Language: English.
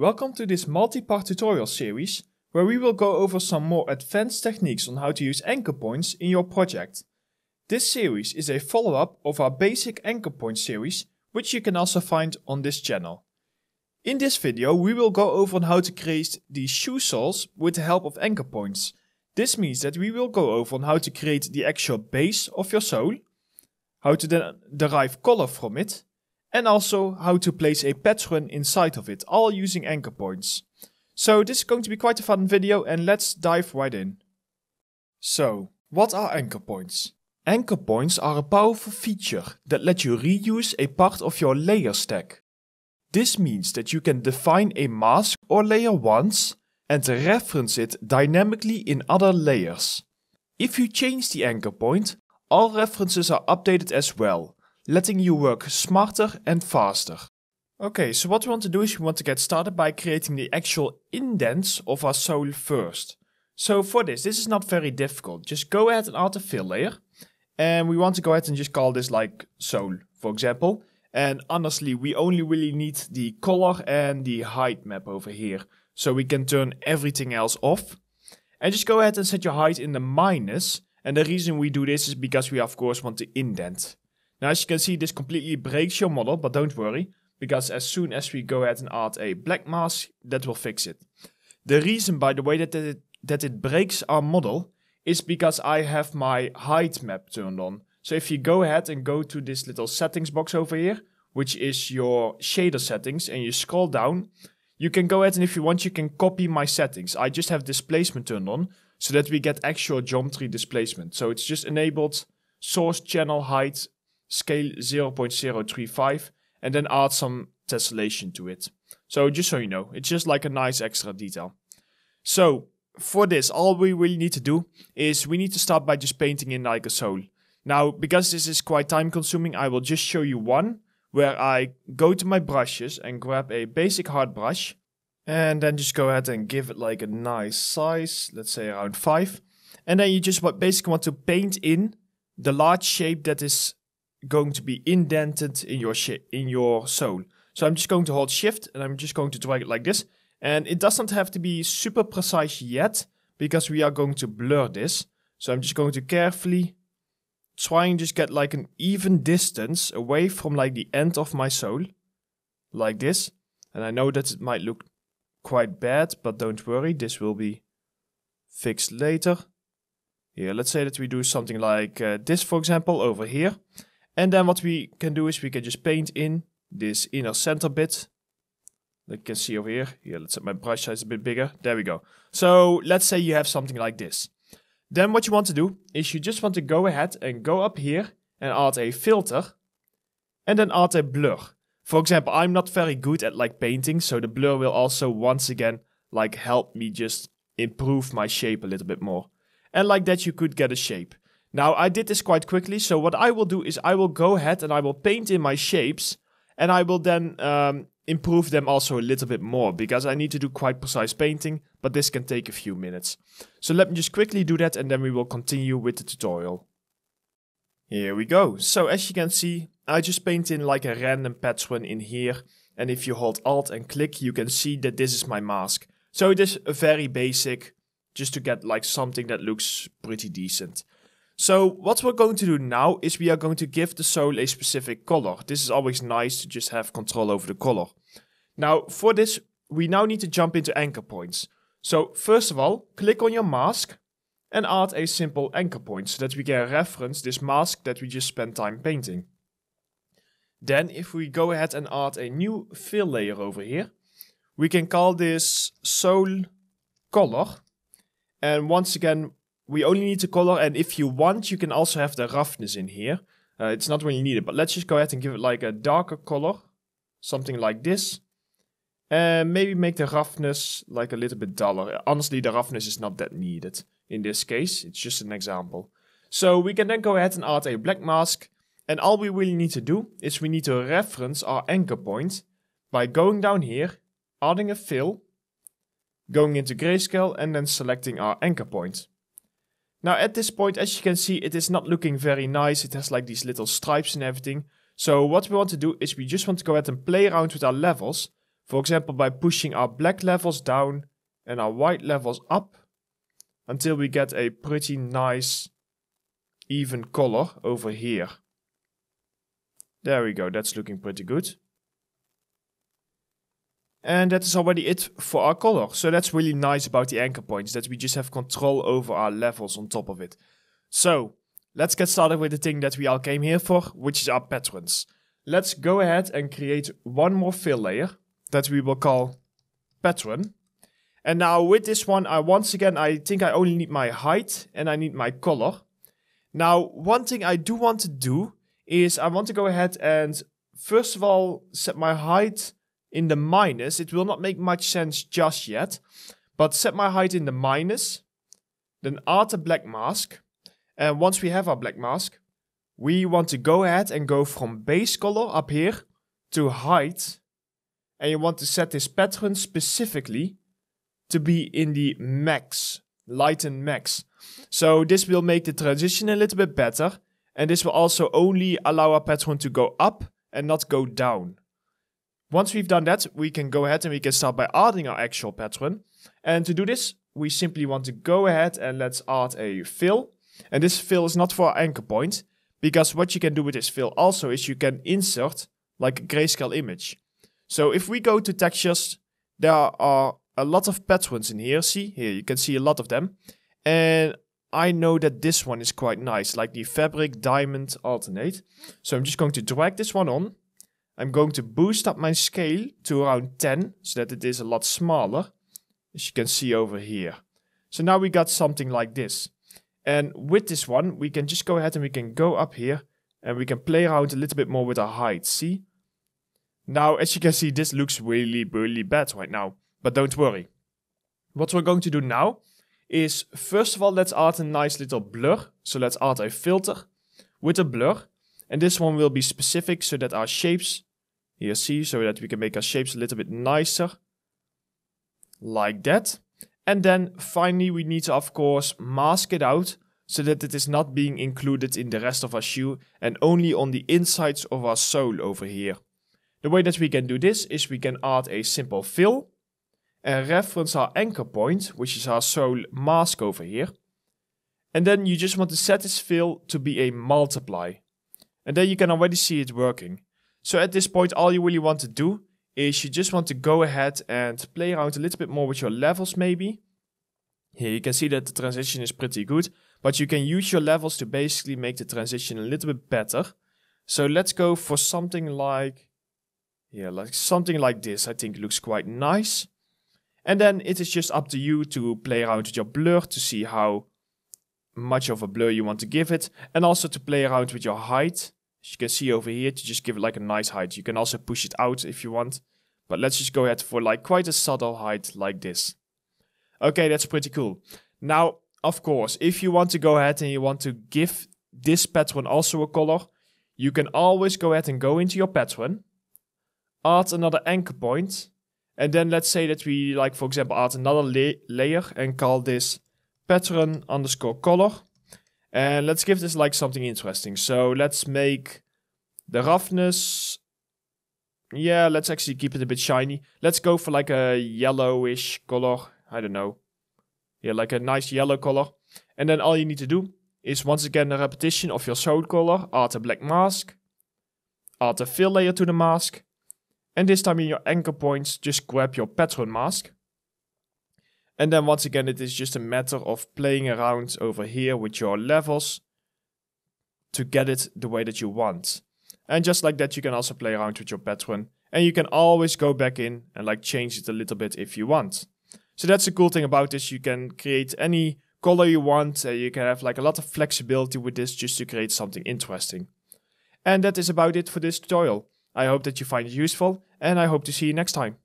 Welcome to this multi-part tutorial series where we will go over some more advanced techniques on how to use anchor points in your project. This series is a follow-up of our basic anchor point series which you can also find on this channel. In this video we will go over on how to create the shoe soles with the help of anchor points. This means that we will go over on how to create the actual base of your sole, how to then derive color from it, and also how to place a patch inside of it, all using anchor points. So this is going to be quite a fun video and let's dive right in. So, what are anchor points? Anchor points are a powerful feature that lets you reuse a part of your layer stack. This means that you can define a mask or layer once and reference it dynamically in other layers. If you change the anchor point, all references are updated as well, letting you work smarter and faster. Okay, so what we want to do is we want to get started by creating the actual indents of our sole first. So for this, this is not very difficult. Just go ahead and add a fill layer. And we want to go ahead and just call this like sole, for example. And honestly, we only really need the color and the height map over here. So we can turn everything else off. And just go ahead and set your height in the minus. And the reason we do this is because we of course want to indent. Now, as you can see, this completely breaks your model, but don't worry, because as soon as we go ahead and add a black mask, that will fix it. The reason, by the way, that it, that it breaks our model is because I have my height map turned on. So if you go ahead and go to this little settings box over here, which is your shader settings, and you scroll down, you can go ahead and if you want, you can copy my settings. I just have displacement turned on so that we get actual geometry displacement. So it's just enabled source channel height scale 0.035, and then add some tessellation to it. So just so you know, it's just like a nice extra detail. So for this, all we really need to do is we need to start by just painting in like a soul. Now, because this is quite time consuming, I will just show you one where I go to my brushes and grab a basic hard brush and then just go ahead and give it like a nice size, let's say around 5. And then you just basically want to paint in the large shape that is going to be indented in your shi- in your soul. So I'm just going to hold shift and I'm just going to drag it like this. And it doesn't have to be super precise yet because we are going to blur this. So I'm just going to carefully try and just get like an even distance away from like the end of my soul, Like this. And I know that it might look quite bad, but don't worry, this will be fixed later. Here, let's say that we do something like uh, this, for example, over here. And then what we can do is we can just paint in this inner center bit. Like you can see over here. Here, let's set my brush size a bit bigger. There we go. So let's say you have something like this. Then what you want to do is you just want to go ahead and go up here and add a filter and then add a blur. For example, I'm not very good at like painting, so the blur will also once again like help me just improve my shape a little bit more. And like that you could get a shape. Now I did this quite quickly, so what I will do is I will go ahead and I will paint in my shapes and I will then um, improve them also a little bit more because I need to do quite precise painting, but this can take a few minutes. So let me just quickly do that and then we will continue with the tutorial. Here we go. So as you can see, I just paint in like a random pattern in here and if you hold alt and click you can see that this is my mask. So it is very basic just to get like something that looks pretty decent. So what we're going to do now is we are going to give the soul a specific color. This is always nice to just have control over the color. Now for this, we now need to jump into anchor points. So first of all, click on your mask and add a simple anchor point so that we can reference this mask that we just spent time painting. Then if we go ahead and add a new fill layer over here, we can call this soul color. And once again, we only need the color. And if you want, you can also have the roughness in here. Uh, it's not really needed, but let's just go ahead and give it like a darker color. Something like this. And maybe make the roughness like a little bit duller. Honestly, the roughness is not that needed in this case. It's just an example. So we can then go ahead and add a black mask. And all we really need to do is we need to reference our anchor point by going down here, adding a fill, going into grayscale and then selecting our anchor point. Now at this point, as you can see, it is not looking very nice. It has like these little stripes and everything. So what we want to do is we just want to go ahead and play around with our levels. For example, by pushing our black levels down and our white levels up until we get a pretty nice even color over here. There we go, that's looking pretty good. And that is already it for our color. So that's really nice about the anchor points, that we just have control over our levels on top of it. So, let's get started with the thing that we all came here for, which is our patterns. Let's go ahead and create one more fill layer that we will call pattern. And now with this one, I once again, I think I only need my height and I need my color. Now, one thing I do want to do is I want to go ahead and first of all set my height in the minus. It will not make much sense just yet, but set my height in the minus, then add a black mask. And once we have our black mask, we want to go ahead and go from base color up here to height. And you want to set this pattern specifically to be in the max, lighten max. So this will make the transition a little bit better. And this will also only allow our pattern to go up and not go down. Once we've done that, we can go ahead and we can start by adding our actual patron. And to do this, we simply want to go ahead and let's add a fill. And this fill is not for our anchor point, because what you can do with this fill also is you can insert like a grayscale image. So if we go to textures, there are a lot of patterns in here. See here, you can see a lot of them. And I know that this one is quite nice, like the fabric diamond alternate. So I'm just going to drag this one on. I'm going to boost up my scale to around 10 so that it is a lot smaller, as you can see over here. So now we got something like this. And with this one, we can just go ahead and we can go up here and we can play around a little bit more with our height, see? Now, as you can see, this looks really, really bad right now, but don't worry. What we're going to do now is, first of all, let's add a nice little blur. So let's add a filter with a blur. And this one will be specific so that our shapes see, so that we can make our shapes a little bit nicer. Like that. And then finally we need to of course mask it out so that it is not being included in the rest of our shoe and only on the insides of our sole over here. The way that we can do this is we can add a simple fill and reference our anchor point, which is our sole mask over here. And then you just want to set this fill to be a multiply. And then you can already see it working. So at this point, all you really want to do is you just want to go ahead and play around a little bit more with your levels maybe. Here you can see that the transition is pretty good, but you can use your levels to basically make the transition a little bit better. So let's go for something like, yeah, like something like this. I think looks quite nice. And then it is just up to you to play around with your blur to see how much of a blur you want to give it. And also to play around with your height as you can see over here, to just give it like a nice height. You can also push it out if you want. But let's just go ahead for like quite a subtle height like this. Okay, that's pretty cool. Now, of course, if you want to go ahead and you want to give this pattern also a color, you can always go ahead and go into your pattern, add another anchor point, and then let's say that we like, for example, add another la layer and call this pattern underscore color. And let's give this like something interesting. So let's make the roughness. Yeah, let's actually keep it a bit shiny. Let's go for like a yellowish color. I don't know. Yeah, like a nice yellow color. And then all you need to do is once again a repetition of your soul color, add a black mask, add a fill layer to the mask, and this time in your anchor points, just grab your pattern mask, and then once again, it is just a matter of playing around over here with your levels to get it the way that you want. And just like that, you can also play around with your patron. And you can always go back in and like change it a little bit if you want. So that's the cool thing about this. You can create any color you want. and uh, you can have like a lot of flexibility with this just to create something interesting. And that is about it for this tutorial. I hope that you find it useful and I hope to see you next time.